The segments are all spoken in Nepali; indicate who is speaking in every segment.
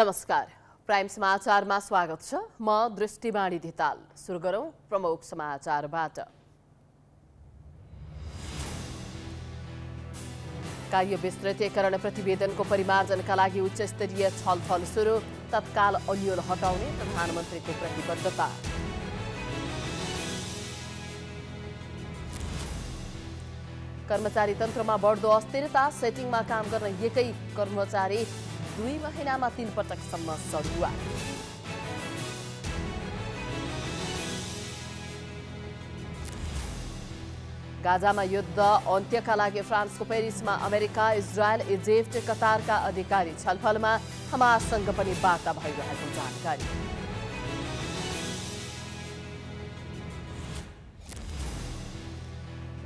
Speaker 1: नमस्कार प्राइम समाचारमा स्वागत छ म दृष्टिवाणी धिताल सुरु गरौँ प्रमुख समाचारबाट कार्य विस्तृतीकरण प्रतिवेदनको परिमार्जनका लागि उच्चस्तरीय छलफल सुरु तत्काल अलियोल हटाउने प्रधानमन्त्रीको प्रतिबद्धता कर्मचारी तन्त्रमा बढ्दो अस्थिरता सेटिङमा काम गर्न एकै कर्मचारी दुई महिनामा तीन पटकसम्म गाजामा युद्ध अन्त्यका लागि फ्रान्सको पेरिसमा अमेरिका इजरायल इजिप्ट कतारका अधिकारी छलफलमा हमाससँग पनि वार्ता भइरहेको जानकारी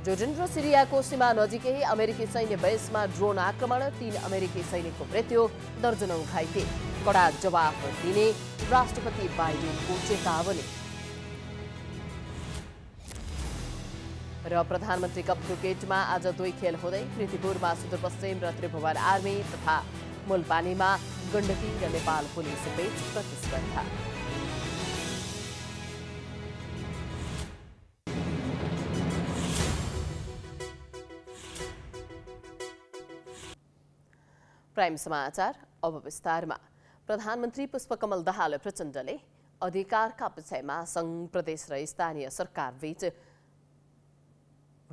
Speaker 1: र सिरियाको सीमा नजिकै अमेरिकी सैन्य बेसमा ड्रोन आक्रमण तीन अमेरिकी सैनिकको मृत्यु दर्जनौ घाइते कडा जवाफ दिने राष्ट्रपति बाइडेनको चेतावनी र प्रधानमन्त्री कप क्रिकेटमा आज दुई खेल हुँदै कृतिपुरमा सुदूरपश्चिम र त्रिभुवन आर्मी तथा मुलपानीमा गण्डकी र नेपाल पुलिस बीच प्रतिस्पर्धा प्राइम समाचार अब विस्तारमा प्रधानमन्त्री पुष्पकमल दाहाल प्रचण्डले अधिकारका विषयमा सङ्घ प्रदेश र स्थानीय सरकारबीच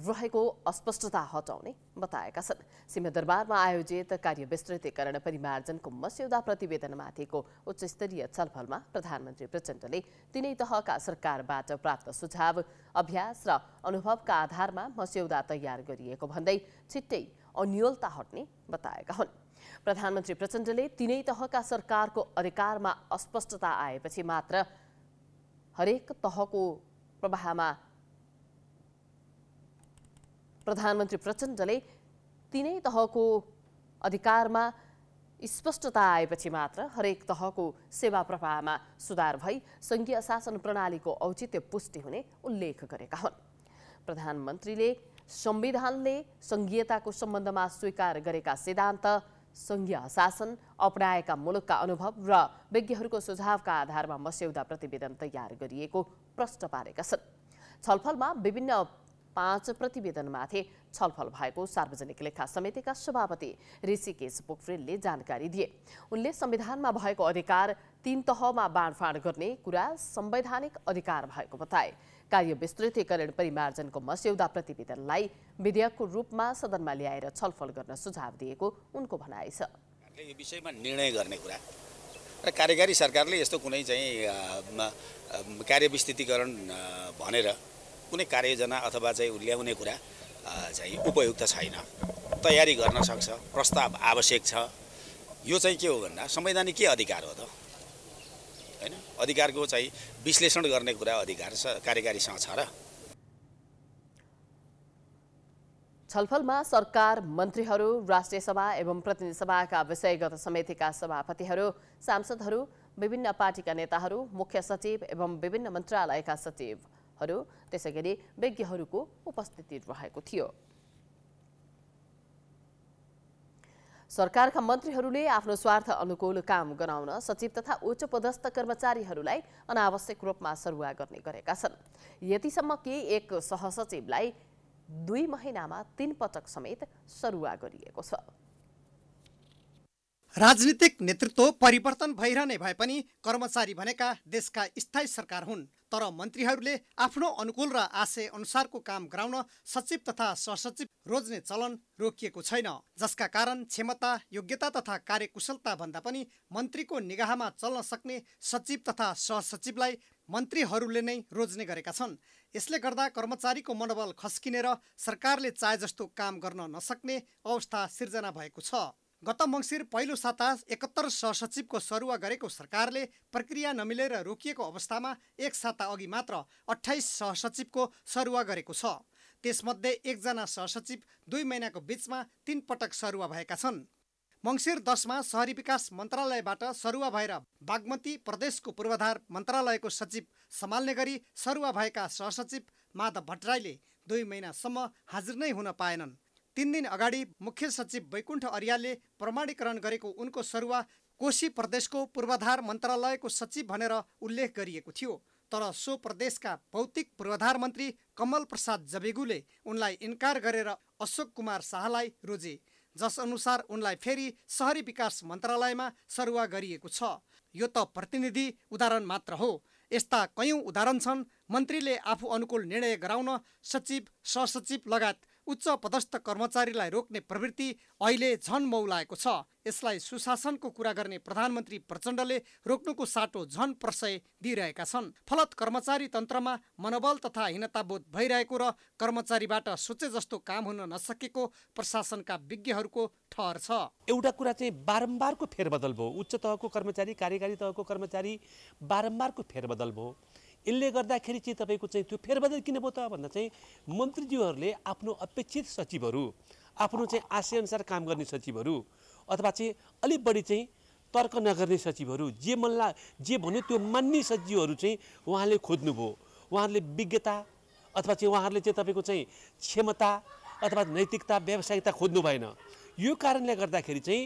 Speaker 1: रहेको अस्पष्टता हटाउने बताएका छन् सिंहदरबारमा आयोजित कार्य विस्तृतीकरण परिमार्जनको मस्यौदा प्रतिवेदनमाथिको उच्चस्तरीय छलफलमा प्रधानमन्त्री प्रचण्डले तिनै तहका सरकारबाट प्राप्त सुझाव अभ्यास र अनुभवका आधारमा मस्यौदा तयार गरिएको भन्दै छिट्टै अन्यलता हट्ने बताएका हुन् प्रधानमन्त्री प्रचण्डले तिनै तहका सरकारको अधिकारमा अस्पष्टता आएपछि मात्र हरेक तहको प्रवाहमा प्रधानमन्त्री प्रचण्डले तिनै तहको अधिकारमा स्पष्टता आएपछि मात्र हरेक तहको सेवा प्रवाहमा सुधार भई सङ्घीय शासन प्रणालीको औचित्य पुष्टि हुने उल्लेख गरेका हुन् प्रधानमन्त्रीले संविधानले सङ्घीयताको सम्बन्धमा स्वीकार गरेका सिद्धान्त संघीय शासन अपनाएका मुलुकका अनुभव र विज्ञहरूको सुझावका आधारमा मस्यौदा प्रतिवेदन तयार गरिएको प्रश्न पारेका छन् छलफलमा विभिन्न पाँच प्रतिवेदनमाथि छलफल भएको सार्वजनिक लेखा समितिका सभापति ऋषिकेश पोखरेलले जानकारी दिए उनले संविधानमा भएको अधिकार तीन तहमा बाँडफाँड गर्ने कुरा संवैधानिक अधिकार भएको बताए कार्य विस्तृतीकरण परिमार्जनको मस्यौदा प्रतिवेदनलाई विधेयकको रूपमा सदनमा ल्याएर छलफल गर्न सुझाव दिएको उनको भनाइ छ
Speaker 2: यो विषयमा निर्णय गर्ने कुरा र कार्यकारी सरकारले यस्तो कुनै चाहिँ कार्य विस्तृतीकरण भनेर कुनै कार्ययोजना अथवा चाहिँ ल्याउने कुरा चाहिँ उपयुक्त छैन तयारी गर्न सक्छ प्रस्ताव आवश्यक छ यो चाहिँ के हो भन्दा संवैधानिक के अधिकार हो त होइन अधिकारको चाहिँ विश्लेषण गर्ने कुरा अधिकार कार्यकारीसँग छ र
Speaker 1: छलफलमा सरकार मन्त्रीहरू राष्ट्रिय सभा एवं प्रतिनिधि सभाका विषयगत समितिका सभापतिहरू सांसदहरू विभिन्न पार्टीका नेताहरू मुख्य सचिव एवं विभिन्न मन्त्रालयका सचिवहरू त्यसै गरी विज्ञहरूको उपस्थिति रहेको थियो सरकारका मन्त्रीहरूले आफ्नो स्वार्थ अनुकूल काम गराउन सचिव तथा उच्च पदस्थ कर्मचारीहरूलाई अनावश्यक रूपमा सरुवा गर्ने गरेका छन् यतिसम्म कि एक सहसचिवलाई
Speaker 3: दुई महिनामा तीन पटक समेत सरुवा गरिएको छ राजनीतिक नेतृत्व परिवर्तन भइरहने भए पनि कर्मचारी भनेका देशका स्थायी सरकार हुन् तर मन्त्रीहरूले आफ्नो अनुकूल र आशय अनुसारको काम गराउन सचिव तथा सहसचिव रोज्ने चलन रोकिएको छैन जसका कारण क्षमता योग्यता तथा कार्यकुशलता भन्दा पनि मन्त्रीको निगाहमा चल्न सक्ने सचिव तथा सहसचिवलाई मन्त्रीहरूले नै रोज्ने गरेका छन् यसले गर्दा कर्मचारीको मनोबल खस्किनेर सरकारले चाहे जस्तो काम गर्न नसक्ने अवस्था सिर्जना भएको छ गत मङ्सिर पहिलो साता एकहत्तर सहसचिवको सरुवा गरेको सरकारले प्रक्रिया नमिलेर रोकिएको अवस्थामा एक साता अघि मात्र अठाइस सहसचिवको सरुवा गरेको छ त्यसमध्ये एकजना सहसचिव दुई महिनाको बिचमा तीन पटक सरुवा भएका छन् मङ्सिर दसमा सहरी विकास मन्त्रालयबाट सरुवा भएर बागमती प्रदेशको पूर्वाधार मन्त्रालयको सचिव सम्हाल्ने गरी सरुवा भएका सहसचिव माधव भट्टराईले दुई महिनासम्म हाजिर नै हुन पाएनन् तिन दिन अगाडि मुख्य सचिव वैकुण्ठ अर्यालले प्रमाणीकरण गरेको उनको सरुवा कोशी प्रदेशको पूर्वाधार मन्त्रालयको सचिव भनेर उल्लेख गरिएको थियो तर सो प्रदेशका भौतिक पूर्वाधार मन्त्री कमल प्रसाद जबेगुले उनलाई इन्कार गरेर अशोक कुमार शाहलाई रोजे जसअनुसार उनलाई फेरि सहरी विकास मन्त्रालयमा सरुवा गरिएको छ यो त प्रतिनिधि उदाहरण मात्र हो यस्ता कयौँ उदाहरण छन् मन्त्रीले आफू अनुकूल निर्णय गराउन सचिव सहसचिव लगायत उच्च पदस्थ कर्मचारीलाई रोक्ने प्रवृत्ति अहिले झन मौलाएको छ यसलाई सुशासनको कुरा गर्ने प्रधानमन्त्री प्रचण्डले रोक्नुको साटो झन प्रशय दिइरहेका छन् फलत कर्मचारी तन्त्रमा मनोबल तथा हीनताबोध भइरहेको र कर्मचारीबाट सोचे जस्तो काम हुन नसकेको प्रशासनका विज्ञहरूको ठहर छ एउटा कुरा
Speaker 2: चाहिँ बारम्बारको फेरबदल भयो उच्च तहको कर्मचारी कार्यकारी तहको कर्मचारी बारम्बारको फेरबदल भयो यसले गर्दाखेरि चाहिँ तपाईँको चाहिँ त्यो फेरबदल किन भयो त भन्दा चाहिँ मन्त्रीज्यूहरूले आफ्नो अपेक्षित सचिवहरू आफ्नो चाहिँ आशयअनुसार काम गर्ने सचिवहरू अथवा चाहिँ अलिक बढी चाहिँ तर्क नगर्ने सचिवहरू जे मनला जे भन्यो त्यो मान्ने सचिवहरू चाहिँ उहाँले खोज्नुभयो उहाँहरूले विज्ञता अथवा चाहिँ उहाँहरूले चाहिँ तपाईँको चाहिँ क्षमता अथवा नैतिकता व्यावसायिकता खोज्नु भएन यो कारणले गर्दाखेरि चाहिँ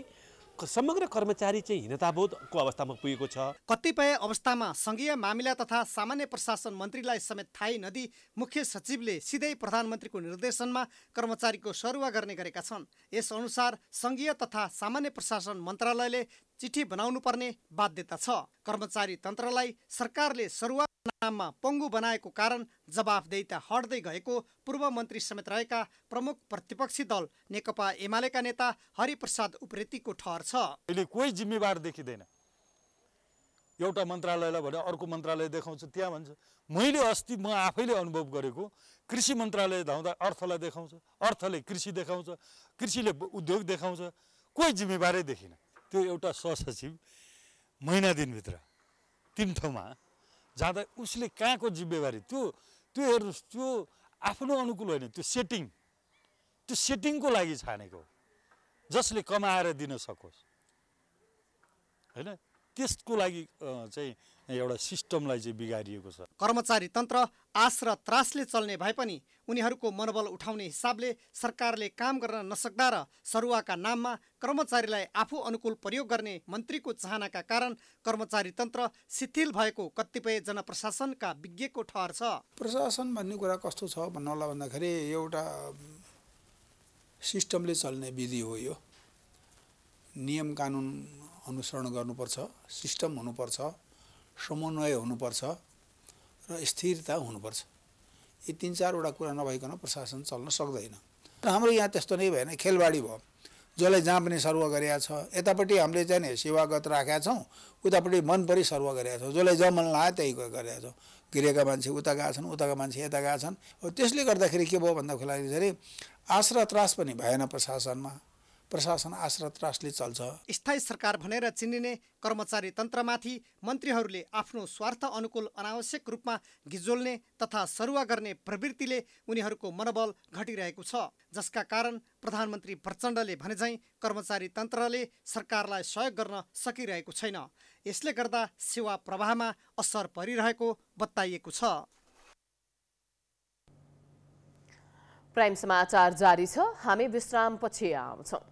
Speaker 3: समग्र कर्मचारी चाहिँ हिनताबोधको अवस्थामा पुगेको छ कतिपय अवस्थामा सङ्घीय मामिला तथा सामान्य प्रशासन मन्त्रीलाई समेत थाहै नदी मुख्य सचिवले सिधै प्रधानमन्त्रीको निर्देशनमा कर्मचारीको सरुवा गर्ने गरेका छन् यस अनुसार सङ्घीय तथा सामान्य प्रशासन मन्त्रालयले चिठी बनाउनु पर्ने बाध्यता छ कर्मचारी तन्त्रलाई सरकारले सरुवा नाममा पङ्गु बनाएको कारण जवाफदेहीता हट्दै गएको पूर्व मन्त्री समेत रहेका प्रमुख प्रतिपक्षी दल नेकपा एमालेका नेता हरिप्रसाद उप्रेतीको ठहर छ अहिले कोही जिम्मेवार देखिँदैन एउटा मन्त्रालयलाई भने अर्को
Speaker 2: मन्त्रालय देखाउँछ त्यहाँ भन्छ मैले अस्ति म आफैले अनुभव गरेको कृषि मन्त्रालय धाउँदा अर्थलाई देखाउँछ अर्थले कृषि देखाउँछ कृषिले उद्योग देखाउँछ कोही जिम्मेवारै देखिनँ त्यो एउटा सहसचिव महिना दिनभित्र तिन ठाउँमा जाँदा उसले कहाँको जिम्मेवारी त्यो त्यो हेर्नुहोस् त्यो आफ्नो अनुकूल होइन त्यो सेटिङ त्यो सेटिङको लागि छानेको जसले कमाएर दिन
Speaker 3: सकोस् होइन त्यसको लागि चाहिँ एउटा सिस्टमलाई चाहिँ बिगारिएको छ कर्मचारी तन्त्र आश र त्रासले चल्ने भए पनि उनीहरूको मनोबल उठाउने हिसाबले सरकारले काम गर्न नसक्दा र सरुवाका नाममा कर्मचारीलाई आफू अनुकूल प्रयोग गर्ने मन्त्रीको चाहनाका कारण कर्मचारी तन्त्र शिथिल भएको कतिपय जनप्रशासनका विज्ञको ठहर छ प्रशासन भन्ने कुरा
Speaker 2: कस्तो छ भन्नु होला भन्दाखेरि एउटा सिस्टमले चल्ने विधि हो यो नियम कानुन अनुसरण गर्नुपर्छ सिस्टम हुनुपर्छ समन्वय हुनुपर्छ र स्थिरता हुनुपर्छ यी तिन चारवटा कुरा नभइकन प्रशासन चल्न सक्दैन हाम्रो यहाँ त्यस्तो नै भएन खेलबाडी भयो जसलाई जहाँ पनि सर्व गरेका छ यतापट्टि हामीले चाहिँ सेवागत राखेका छौँ उतापट्टि मनपरि सर्व गरेका छौँ जसलाई जमन लगाए त्यही गरेका छौँ गिरेका मान्छे उता गएका छन् उताका मान्छे यता गएका छन् त्यसले गर्दाखेरि के भयो
Speaker 3: भन्दाखेरि चाहिँ आश्र त्रास पनि भएन प्रशासनमा प्रशासन आश्रत राष्ट्रले चल्छ स्थायी सरकार भनेर चिनिने कर्मचारी तन्त्रमाथि मन्त्रीहरूले आफ्नो स्वार्थ अनुकूल अनावश्यक रूपमा गिजोल्ने तथा सरुवा गर्ने प्रवृत्तिले उनीहरूको मनोबल घटिरहेको छ जसका कारण प्रधानमन्त्री प्रचण्डले भने भनेझैँ कर्मचारी तन्त्रले सरकारलाई सहयोग गर्न सकिरहेको छैन यसले गर्दा सेवा प्रवाहमा असर परिरहेको बताइएको छ
Speaker 1: प्राइम समाचार जारी छ हामी विश्रामपछि आउँछौँ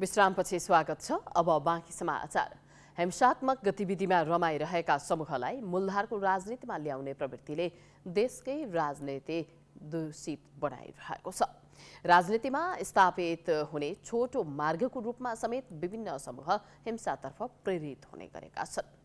Speaker 1: विश्रामपछि स्वागत छ अब बाँकी समाचार हिंसात्मक गतिविधिमा रमाइरहेका समूहलाई मूलधारको राजनीतिमा ल्याउने प्रवृत्तिले देशकै राजनीति दूषित बनाइरहेको छ राजनीतिमा स्थापित हुने छोटो मार्गको रूपमा समेत विभिन्न समूह हिंसातर्फ प्रेरित हुने गरेका छन्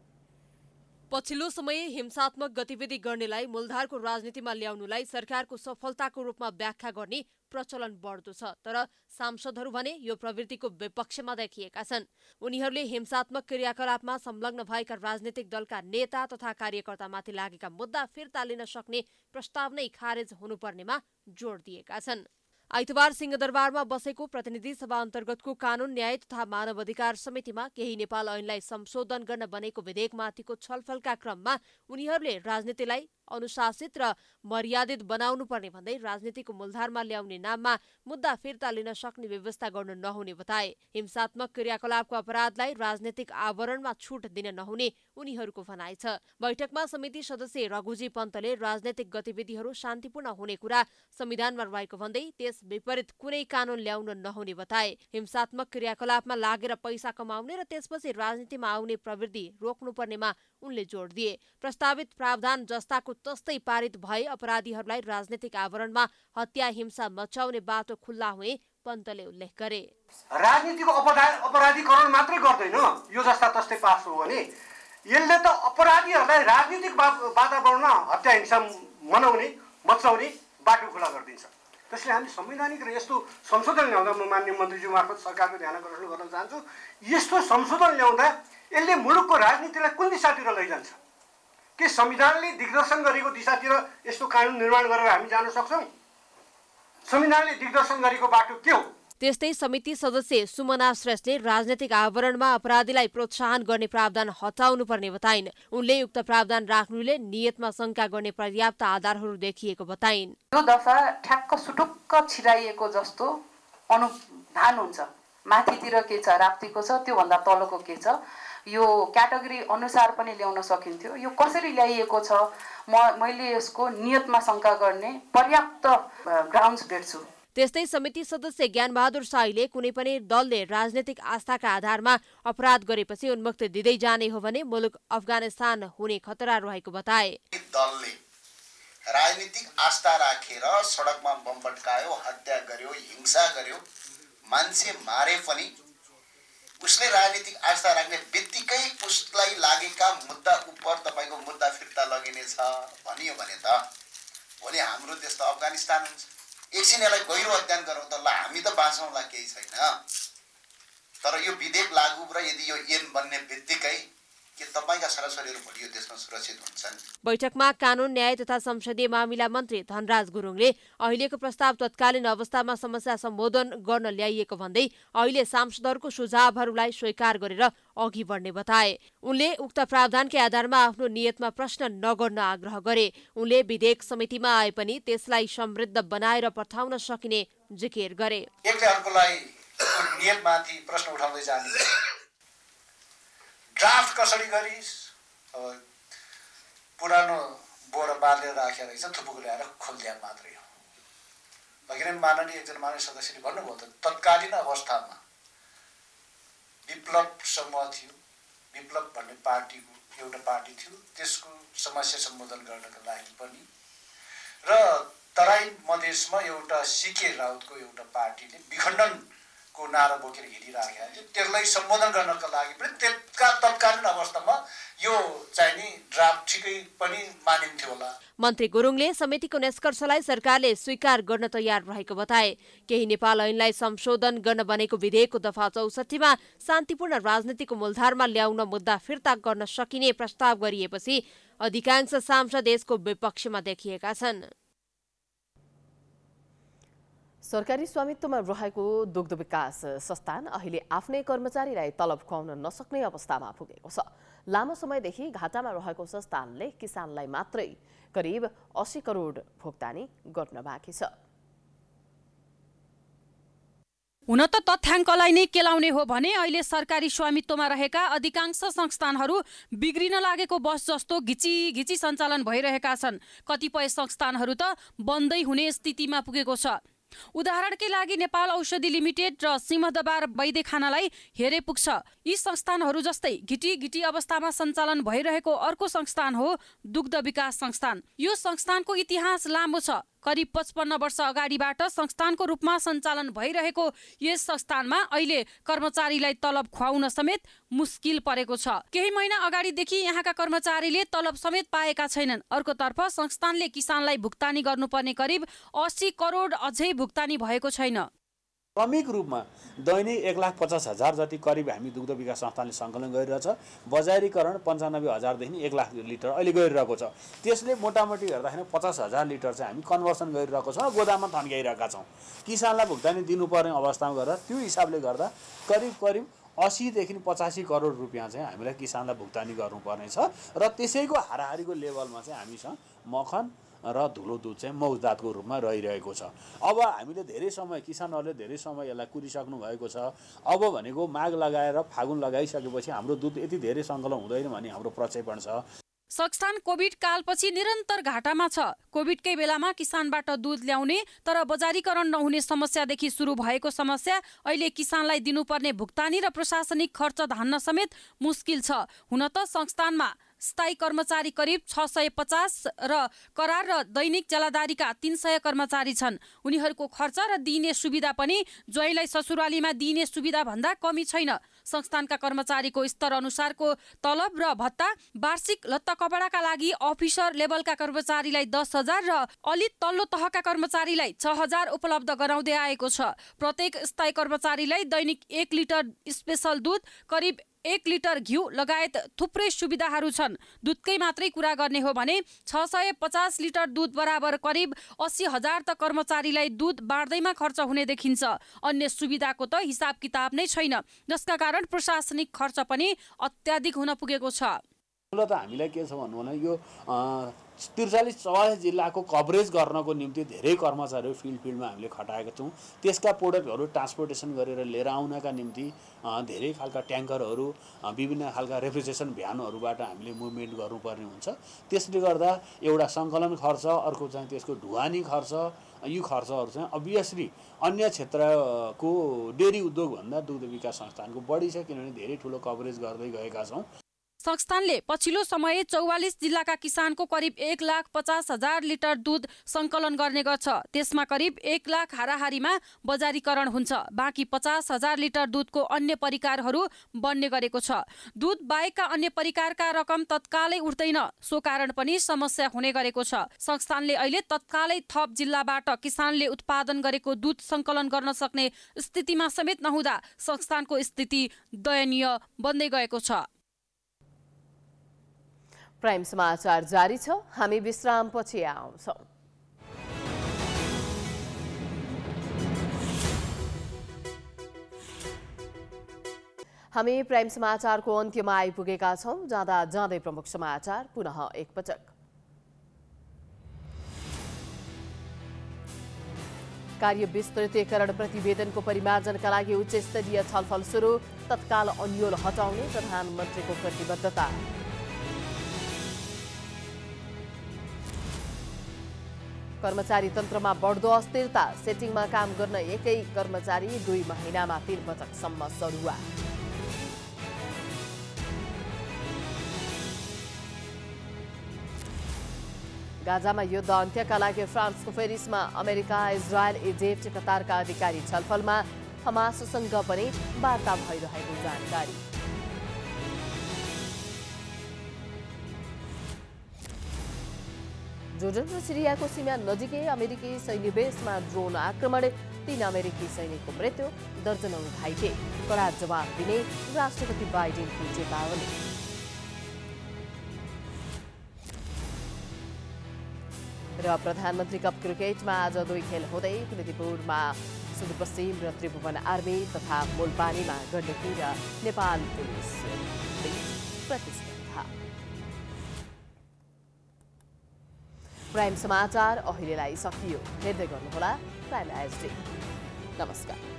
Speaker 4: पछिल्लो समय हिंसात्मक गतिविधि गर्नेलाई मूलधारको राजनीतिमा ल्याउनुलाई सरकारको सफलताको रूपमा व्याख्या गर्ने प्रचलन बढ्दो छ तर सांसदहरू भने यो प्रवृत्तिको विपक्षमा देखिएका छन् उनीहरूले हिंसात्मक क्रियाकलापमा संलग्न भएका राजनीतिक दलका नेता तथा कार्यकर्तामाथि लागेका मुद्दा फिर्ता लिन सक्ने प्रस्ताव नै खारेज हुनुपर्नेमा जोड दिएका छन् आइतबार सिंहदरबारमा बसेको प्रतिनिधि सभा अन्तर्गतको कानून न्याय तथा मानव अधिकार समितिमा केही नेपाल ऐनलाई संशोधन गर्न बनेको विधेयकमाथिको छलफलका क्रममा उनीहरूले राजनीतिलाई अनुशासित र मर्यादित बनाउनु पर्ने भन्दै राजनीतिको मूलधारमा ल्याउने नाममा मुद्दा फिर्ता लिन सक्ने व्यवस्था गर्नु नहुने बताए हिंसात्मक क्रियाकलापको अपराधलाई राजनैतिक आवरणमा छुट दिन नहुने उनीहरूको भनाइ छ बैठकमा समिति सदस्य रघुजी पन्तले राजनैतिक गतिविधिहरू शान्तिपूर्ण हुने कुरा संविधानमा रहेको भन्दै त्यस विपरीत कुनै कानून ल्याउन नहुने बताए हिंसात्मक क्रियाकलापमा लागेर पैसा कमाउने र त्यसपछि राजनीतिमा आउने प्रवृत्ति रोक्नुपर्नेमा उनले जोड दिए प्रस्तावित प्रावधान जस्ताको तस्तै पारित भए अपराधीहरूलाई राजनैतिक आवरणमा हत्या हिंसा मचाउने बाटो खुल्ला हुने पन्तले उल्लेख गरे
Speaker 3: राजनीतिको अपराधीकरण मात्रै गर्दैन यो जस्ता तस्तै पास हो भने यसले त अपराधीहरूलाई राजनीतिक वातावरणमा हत्या हिंसा मनाउने मचाउने बाटो खुला गरिदिन्छ त्यसले हामी संवैधानिक र यस्तो संशोधन ल्याउँदा म मान्य मन्त्रीज्यू मार्फत सरकारको ध्यान आकर्षण गर्न चाहन्छु यस्तो संशोधन ल्याउँदा यसले मुलुकको राजनीतिलाई कुन दिशातिर लैजान्छ के संविधानले दिग्दर्शन गरेको दिशातिर यस्तो कानुन निर्माण गरेर हामी जान सक्छौँ संविधानले दिग्दर्शन गरेको बाटो के हो
Speaker 4: त्यस्तै समिति सदस्य सुमना श्रेष्ठले राजनैतिक आवरणमा अपराधीलाई प्रोत्साहन गर्ने प्रावधान हटाउनुपर्ने बताइन् उनले उक्त प्रावधान राख्नुले नियतमा शङ्का गर्ने पर्याप्त आधारहरू देखिएको
Speaker 5: बताइन् यो दफा ठ्याक्क सुटुक्क छिराइएको जस्तो अनुधान हुन्छ माथितिर के छ राप्तीको छ त्योभन्दा तलको के छ यो क्याटेगोरी अनुसार पनि ल्याउन सकिन्थ्यो यो कसरी ल्याइएको छ म मैले यसको नियतमा शङ्का गर्ने पर्याप्त ग्राउन्ड्स भेट्छु
Speaker 4: त्यस्तै समिति सदस्य ज्ञानबहादुर शाहीले कुनै पनि दलले राजनैतिक आस्थाका आधारमा अपराध गरेपछि उन्मुक्ति दिँदै जाने हो भने मुलुक अफगानिस्तान हुने खतरा रहेको बताए
Speaker 2: दलले राजनीतिक आस्था राखेर रा, सडकमा बम पट्कायो हत्या गर्यो हिंसा गर्यो मान्छे मारे पनि उसले राजनीतिक आस्था राख्ने बित्तिकै उसलाई लागेका मुद्दा उप तपाईँको मुद्दा फिर्ता लगिनेछ भनियो भने त भोलि हाम्रो देश त अफगानिस्तान हुन्छ एकछिन यसलाई गहिरो अध्ययन गरौँ त ल हामी त बाँचौँला केही छैन तर यो विधेयक लागु र यदि यो एन बन्ने बित्तिकै
Speaker 4: बैठकमा कानून न्याय तथा संसदीय मामिला मन्त्री धनराज गुरुङले अहिलेको प्रस्ताव तत्कालीन अवस्थामा समस्या सम्बोधन गर्न ल्याइएको भन्दै अहिले सांसदहरूको सुझावहरूलाई स्वीकार गरेर अघि बढ्ने बताए उनले उक्त प्रावधानकै आधारमा आफ्नो नियतमा प्रश्न नगर्न आग्रह गरे उनले विधेयक समितिमा आए पनि त्यसलाई समृद्ध बनाएर पठाउन सकिने जिकिर गरे
Speaker 2: ड्राफ्ट कसरी गरिस् अब पुरानो बोरा बाँधेर राखेर रहेछ थुप्रोको ल्याएर खोलिदिया मात्रै हो नै माननीय एकजना माननीय सदस्यले भन्नुभयो त तत्कालीन अवस्थामा विप्लव समूह थियो विप्लव भन्ने पार्टीको एउटा पार्टी थियो त्यसको समस्या सम्बोधन गर्नको लागि पनि र तराई मधेसमा एउटा सिके राउतको एउटा पार्टीले विखण्डन को नारा बोकेर हिँडिराखेका थियो त्यसलाई सम्बोधन गर्नको लागि पनि त्यसका तत्कालीन अवस्थामा यो चाहिँ नि ड्राफ्ट ठिकै पनि
Speaker 4: मानिन्थ्यो होला मन्त्री गुरुङले समितिको निष्कर्षलाई सरकारले स्वीकार गर्न तयार रहेको बताए केही नेपाल ऐनलाई संशोधन गर्न बनेको विधेयकको दफा चौसठीमा शान्तिपूर्ण राजनीतिको मूलधारमा ल्याउन मुद्दा फिर्ता गर्न सकिने प्रस्ताव गरिएपछि अधिकांश सांसद यसको विपक्षमा देखिएका छन्
Speaker 1: सरकारी स्वामित्वमा रहेको दुग्ध विकास संस्थान अहिले आफ्नै कर्मचारीलाई तलब खुवाउन नसक्ने अवस्थामा पुगेको छ लामो समयदेखि घाटामा रहेको संस्थानले किसानलाई मात्रै करिब अस्सी करोड भुक्तानी
Speaker 5: गर्न बाँकी छ हुन त तथ्याङ्कलाई नै केलाउने हो भने अहिले सरकारी स्वामित्वमा रहेका अधिकांश संस्थानहरू बिग्रिन लागेको बस जस्तो घिची घिची सञ्चालन भइरहेका छन् कतिपय संस्थानहरू त बन्दै हुने स्थितिमा पुगेको छ उदाहरणकै लागि नेपाल औषधि लिमिटेड र सिंहदबार वैद्यखानालाई हेरे पुग्छ यी संस्थानहरू जस्तै घिटी घिटी अवस्थामा सञ्चालन भइरहेको अर्को संस्थान हो दुग्ध विकास संस्थान यो संस्थानको इतिहास लामो छ करिब पचपन्न वर्ष अगाडिबाट संस्थानको रूपमा सञ्चालन भइरहेको यस संस्थानमा अहिले कर्मचारीलाई तलब खुवाउन समेत मुस्किल परेको छ केही महिना अगाडिदेखि यहाँका कर्मचारीले तलब समेत पाएका छैनन् अर्कोतर्फ संस्थानले किसानलाई भुक्तानी गर्नुपर्ने करिब अस्सी करोड अझै भुक्तानी भएको छैन
Speaker 2: क्रमिक रूपमा दैनिक एक लाख पचास हजार जति करिब हामी दुग्ध विकास संस्थानले सङ्कलन गरिरहेछ बजारीकरण पन्चानब्बे हजारदेखि एक लाख लिटर अहिले गरिरहेको छ त्यसले मोटामोटी हेर्दाखेरि पचास हजार लिटर चाहिँ हामी कन्भर्सन गरिरहेको छौँ गोदाममा थन्काइरहेका छौँ किसानलाई भुक्तानी दिनुपर्ने अवस्थामा गएर त्यो हिसाबले गर्दा करिब करिब असीदेखि पचासी करोड रुपियाँ चाहिँ हामीलाई किसानलाई भुक्तानी गर्नुपर्नेछ र त्यसैको हाराहारीको लेभलमा चाहिँ हामीसँग मखन र धुलो दुध चाहिँ मौजदातको रूपमा रहिरहेको छ अब हामीले धेरै समय किसानहरूले धेरै समय यसलाई कुरिसक्नु भएको छ अब भनेको माघ लगाएर फागुन लगाइसकेपछि हाम्रो दुध यति धेरै सङ्कलन हुँदैन भन्ने हाम्रो प्रक्षेपण छ
Speaker 5: संस्थान कोभिड कालपछि निरन्तर घाटामा छ कोभिडकै बेलामा किसानबाट दुध ल्याउने तर बजारीकरण नहुने समस्यादेखि सुरु भएको समस्या अहिले किसानलाई दिनुपर्ने भुक्तानी र प्रशासनिक खर्च धान्न समेत मुस्किल छ हुन त संस्थानमा स्थायी कर्मचारी करिब छ सय पचास र करार र दैनिक जलादारीका तिन सय कर्मचारी छन् उनीहरूको खर्च र दिइने सुविधा पनि ज्वाइँलाई ससुरालीमा दिइने सुविधाभन्दा कमी छैन संस्थानका कर्मचारीको स्तर अनुसारको तलब र भत्ता वार्षिक कपडाका लागि अफिसर लेभलका कर्मचारीलाई दस हजार र अलि तल्लो तहका कर्मचारीलाई छ हजार उपलब्ध गराउँदै आएको छ प्रत्येक स्थायी कर्मचारीलाई दैनिक एक लिटर स्पेसल दुध करिब एक लिटर घिउ लगायत थुप्रै सुविधाहरू छन् दुधकै मात्रै कुरा गर्ने हो भने छ सय पचास लिटर दुध बराबर करिब अस्सी हजार त कर्मचारीलाई दुध बाँड्दैमा खर्च हुने देखिन्छ अन्य सुविधाको त हिसाब किताब नै छैन जसका कारण प्रशासनिक खर्च पनि अत्याधिक हुन पुगेको छ
Speaker 2: हामीलाई के छ भन्नु भने यो त्रिचालिस चौवालिस जिल्लाको कभरेज गर्नको निम्ति धेरै कर्मचारीहरू फिल्ड फिल्डमा हामीले खटाएका छौँ त्यसका प्रोडक्टहरू ट्रान्सपोर्टेसन गरेर लिएर आउनका निम्ति धेरै खालका ट्याङ्करहरू विभिन्न खालका रेफ्रिजरेसन भ्यानहरूबाट हामीले मुभमेन्ट गर्नुपर्ने हुन्छ त्यसले गर्दा एउटा सङ्कलन खर्च अर्को चाहिँ त्यसको ढुवानी खर्च यी खर्चहरू चाहिँ अभियसली अन्य क्षेत्रको डेरी उद्योगभन्दा दुग्ध विकास संस्थानको बढी छ किनभने धेरै ठुलो कभरेज गर्दै गएका छौँ
Speaker 5: संस्थानले पछिल्लो समय चौवालिस जिल्लाका किसानको करिब एक लाख पचास हजार लिटर दुध सङ्कलन गर्ने गर्छ त्यसमा करिब एक लाख हाराहारीमा बजारीकरण हुन्छ बाँकी पचास हजार लिटर दुधको अन्य परिकारहरू बन्ने गरेको छ दुध बाहेकका अन्य परिकारका रकम तत्कालै उठ्दैन सो कारण पनि समस्या हुने गरेको छ संस्थानले अहिले तत्कालै थप जिल्लाबाट किसानले उत्पादन गरेको दुध सङ्कलन गर्न सक्ने स्थितिमा समेत नहुँदा संस्थानको स्थिति दयनीय बन्दै गएको छ
Speaker 1: प्राइम समाचार जारी छ हामी विश्रामपछि आउँछौँ हामी प्राइम समाचारको अन्त्यमा आइपुगेका छौँ जाँदा जाँदै प्रमुख समाचार पुनः एकपटक कार्य विस्तृतीकरण प्रतिवेदनको परिमार्जनका लागि उच्च स्तरीय छलफल सुरु तत्काल अन्यल हटाउने प्रधानमन्त्रीको प्रतिबद्धता कर्मचारी तन्त्रमा बढ्दो अस्थिरता सेटिङमा काम गर्न एकै कर्मचारी दुई महिनामा तीन पटकसम्म सरुवा गाजामा युद्ध अन्त्यका लागि फ्रान्सको फेरिसमा अमेरिका इजरायल इजिप्ट कतारका अधिकारी छलफलमा हमाससँग पनि वार्ता भइरहेको जानकारी जोर्डन र सिरियाको सीमा नजिकै अमेरिकी सैन्य बेसमा ड्रोन आक्रमण तीन अमेरिकी सैनिकको मृत्यु दर्जनौ घाइते कडा जवाब दिने राष्ट्रपति बाइडेनको चेतावनी र प्रधानमन्त्री कप क्रिकेटमा आज दुई खेल हुँदै कृतिपुरमा सुदूरपश्चिम र त्रिभुवन आर्मी तथा मोलपानीमा गण्डकी र नेपाल पुलिस प्रतिष्ठा प्राइम समाचार अहिलेलाई सकियो हेर्दै गर्नुहोला प्राइम एसडी नमस्कार